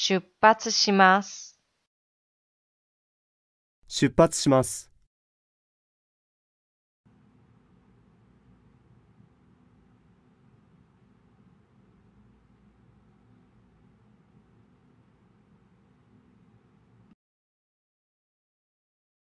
出発します。出発します。